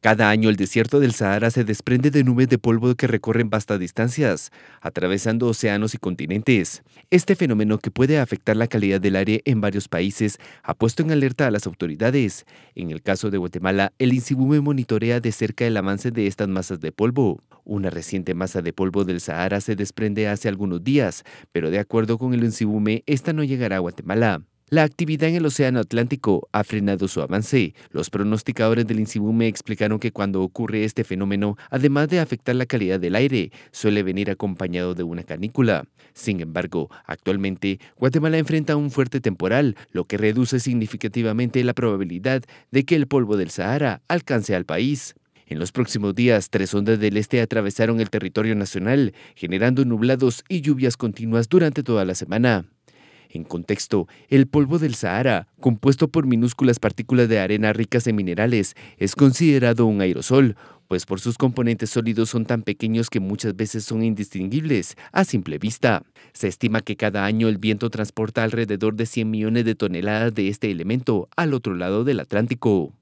Cada año el desierto del Sahara se desprende de nubes de polvo que recorren vastas distancias, atravesando océanos y continentes. Este fenómeno que puede afectar la calidad del aire en varios países ha puesto en alerta a las autoridades. En el caso de Guatemala, el INSIBUME monitorea de cerca el avance de estas masas de polvo. Una reciente masa de polvo del Sahara se desprende hace algunos días, pero de acuerdo con el INSIBUME, esta no llegará a Guatemala. La actividad en el Océano Atlántico ha frenado su avance. Los pronosticadores del me explicaron que cuando ocurre este fenómeno, además de afectar la calidad del aire, suele venir acompañado de una canícula. Sin embargo, actualmente Guatemala enfrenta un fuerte temporal, lo que reduce significativamente la probabilidad de que el polvo del Sahara alcance al país. En los próximos días, tres ondas del este atravesaron el territorio nacional, generando nublados y lluvias continuas durante toda la semana. En contexto, el polvo del Sahara, compuesto por minúsculas partículas de arena ricas en minerales, es considerado un aerosol, pues por sus componentes sólidos son tan pequeños que muchas veces son indistinguibles a simple vista. Se estima que cada año el viento transporta alrededor de 100 millones de toneladas de este elemento al otro lado del Atlántico.